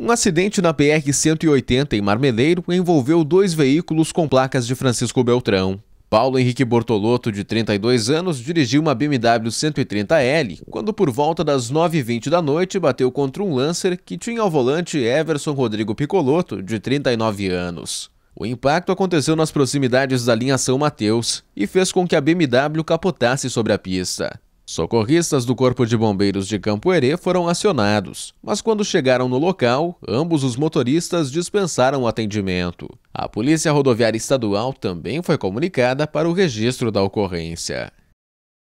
Um acidente na pr 180 em Marmeleiro envolveu dois veículos com placas de Francisco Beltrão. Paulo Henrique Bortolotto, de 32 anos, dirigiu uma BMW 130L quando, por volta das 9h20 da noite, bateu contra um Lancer que tinha ao volante Everson Rodrigo Picolotto, de 39 anos. O impacto aconteceu nas proximidades da linha São Mateus e fez com que a BMW capotasse sobre a pista. Socorristas do Corpo de Bombeiros de Campo Herê foram acionados, mas quando chegaram no local, ambos os motoristas dispensaram o atendimento. A Polícia Rodoviária Estadual também foi comunicada para o registro da ocorrência.